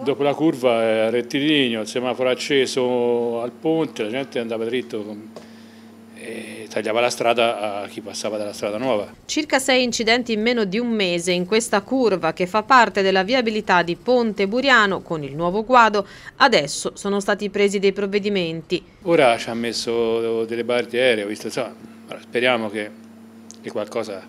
Dopo la curva eh, rettilineo, il semaforo acceso al ponte, la gente andava dritto e tagliava la strada a chi passava dalla strada nuova. Circa sei incidenti in meno di un mese in questa curva che fa parte della viabilità di Ponte Buriano con il nuovo guado, adesso sono stati presi dei provvedimenti. Ora ci ha messo delle barriere, ho visto, so, speriamo che, che qualcosa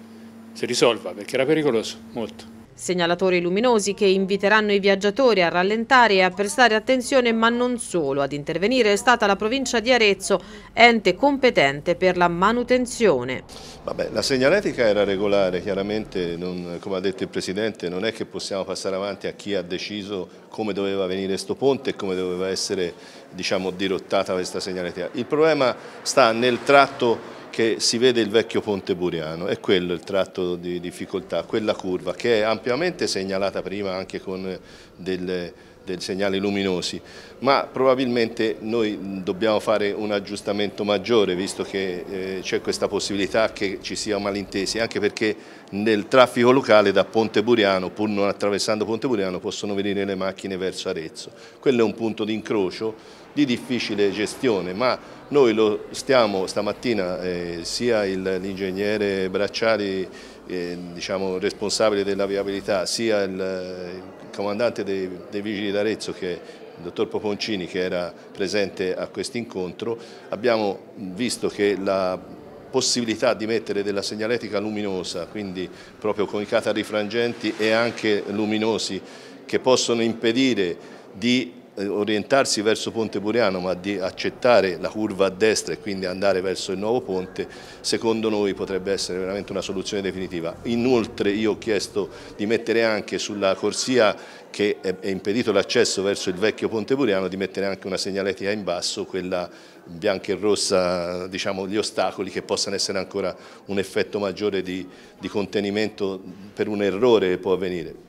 si risolva perché era pericoloso, molto. Segnalatori luminosi che inviteranno i viaggiatori a rallentare e a prestare attenzione ma non solo. Ad intervenire è stata la provincia di Arezzo, ente competente per la manutenzione. Vabbè, la segnaletica era regolare, chiaramente non, come ha detto il Presidente non è che possiamo passare avanti a chi ha deciso come doveva venire sto ponte e come doveva essere diciamo, dirottata questa segnaletica. Il problema sta nel tratto che si vede il vecchio ponte Buriano, è quello il tratto di difficoltà, quella curva che è ampiamente segnalata prima anche con delle dei segnali luminosi, ma probabilmente noi mm, dobbiamo fare un aggiustamento maggiore visto che eh, c'è questa possibilità che ci sia malintesi, anche perché nel traffico locale da Ponte Buriano, pur non attraversando Ponte Buriano, possono venire le macchine verso Arezzo. Quello è un punto di incrocio di difficile gestione, ma noi lo stiamo stamattina, eh, sia l'ingegnere Bracciari eh, diciamo, responsabile della viabilità, sia il, il comandante dei, dei Vigili d'Arezzo che il dottor Poponcini che era presente a questo incontro, abbiamo visto che la possibilità di mettere della segnaletica luminosa, quindi proprio con i frangenti e anche luminosi, che possono impedire di eh, orientarsi verso Ponte Buriano ma di accettare la curva a destra e quindi andare verso il nuovo ponte secondo noi potrebbe essere veramente una soluzione definitiva. Inoltre io ho chiesto di mettere anche sulla corsia che è impedito l'accesso verso il vecchio Ponte Buriano di mettere anche una segnaletica in basso, quella bianca e rossa, diciamo gli ostacoli che possano essere ancora un effetto maggiore di, di contenimento per un errore che può avvenire.